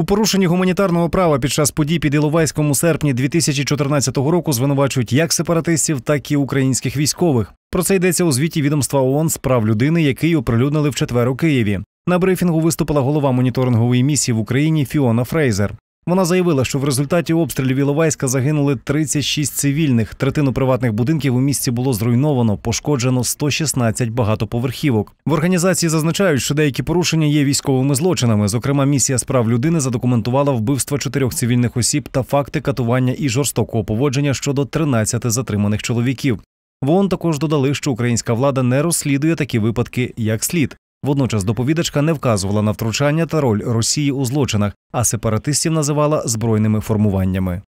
У порушенні гуманітарного права під час подій під Іловайськом у серпні 2014 року звинувачують як сепаратистів, так і українських військових. Про це йдеться у звіті відомства ООН з прав людини, який оприлюднили в четвер у Києві. На брифінгу виступила голова моніторингової місії в Україні Фіона Фрейзер. Вона заявила, що в результаті обстрілів Іловайська загинули 36 цивільних. Третину приватних будинків у місті було зруйновано, пошкоджено 116 багатоповерхівок. В організації зазначають, що деякі порушення є військовими злочинами. Зокрема, місія справ людини задокументувала вбивство чотирьох цивільних осіб та факти катування і жорстокого поводження щодо 13 затриманих чоловіків. Вон також додали, що українська влада не розслідує такі випадки як слід. Водночас доповідачка не вказувала на втручання та роль Росії у злочинах, а сепаратистів називала збройними формуваннями.